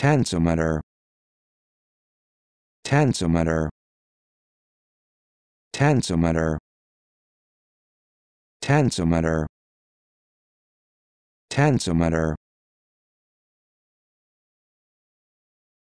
tensometer tensometer tensometer tensometer tensometer